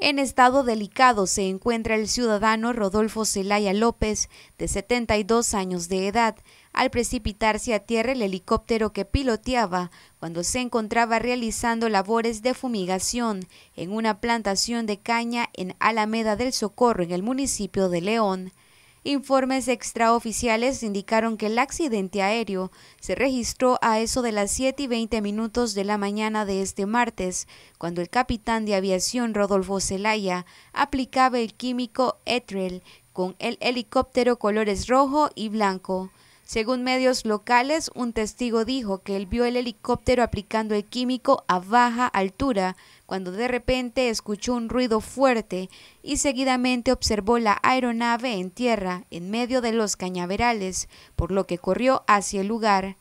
En estado delicado se encuentra el ciudadano Rodolfo Celaya López, de 72 años de edad, al precipitarse a tierra el helicóptero que piloteaba cuando se encontraba realizando labores de fumigación en una plantación de caña en Alameda del Socorro, en el municipio de León. Informes extraoficiales indicaron que el accidente aéreo se registró a eso de las 7 y 20 minutos de la mañana de este martes, cuando el capitán de aviación Rodolfo Zelaya aplicaba el químico Etrel con el helicóptero colores rojo y blanco. Según medios locales, un testigo dijo que él vio el helicóptero aplicando el químico a baja altura cuando de repente escuchó un ruido fuerte y seguidamente observó la aeronave en tierra en medio de los cañaverales, por lo que corrió hacia el lugar.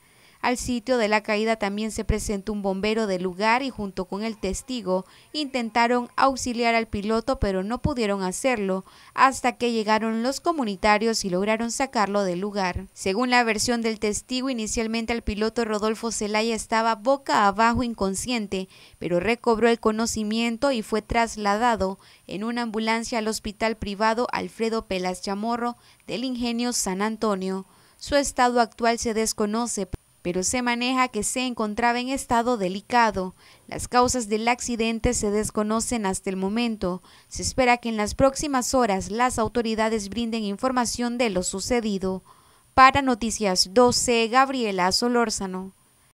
Al sitio de la caída también se presentó un bombero del lugar y junto con el testigo intentaron auxiliar al piloto pero no pudieron hacerlo hasta que llegaron los comunitarios y lograron sacarlo del lugar. Según la versión del testigo, inicialmente el piloto Rodolfo Zelaya estaba boca abajo inconsciente, pero recobró el conocimiento y fue trasladado en una ambulancia al hospital privado Alfredo Pelas Chamorro del Ingenio San Antonio. Su estado actual se desconoce pero se maneja que se encontraba en estado delicado. Las causas del accidente se desconocen hasta el momento. Se espera que en las próximas horas las autoridades brinden información de lo sucedido. Para Noticias 12, Gabriela Solórzano.